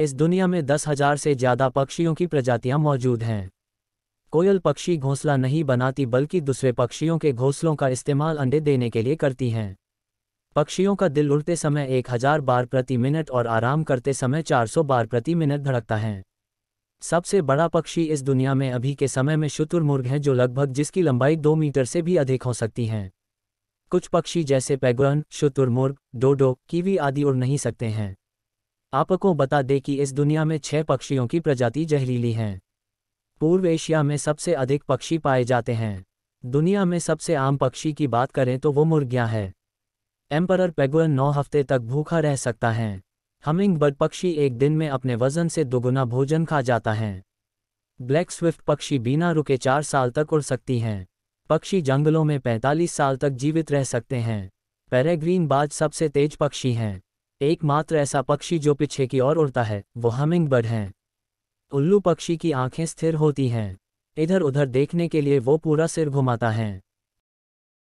इस दुनिया में दस हजार से ज्यादा पक्षियों की प्रजातियां मौजूद हैं कोयल पक्षी घोंसला नहीं बनाती बल्कि दूसरे पक्षियों के घोंसलों का इस्तेमाल अंडे देने के लिए करती हैं पक्षियों का दिल उड़ते समय एक हजार बार प्रति मिनट और आराम करते समय चार सौ बार प्रति मिनट धड़कता है सबसे बड़ा पक्षी इस दुनिया में अभी के समय में शुतुरमुर्ग हैं जो लगभग जिसकी लंबाई दो मीटर से भी अधिक हो सकती हैं कुछ पक्षी जैसे पैगुरन शुतुरमुर्ग डोडो कीवी आदि उड़ नहीं सकते हैं आपको बता दें कि इस दुनिया में छह पक्षियों की प्रजाति जहरीली हैं पूर्व एशिया में सबसे अधिक पक्षी पाए जाते हैं दुनिया में सबसे आम पक्षी की बात करें तो वो मुर्गियां हैं एम्परर पेगुअन नौ हफ्ते तक भूखा रह सकता है हमिंग बर्ड पक्षी एक दिन में अपने वजन से दोगुना भोजन खा जाता है ब्लैक स्विफ्ट पक्षी बिना रुके चार साल तक उड़ सकती हैं पक्षी जंगलों में 45 साल तक जीवित रह सकते हैं पैराग्रीन बाज सबसे तेज पक्षी हैं एकमात्र ऐसा पक्षी जो पीछे की ओर उड़ता है वो हमिंग बर्ड है उल्लू पक्षी की आंखें स्थिर होती हैं इधर उधर देखने के लिए वो पूरा सिर घुमाता है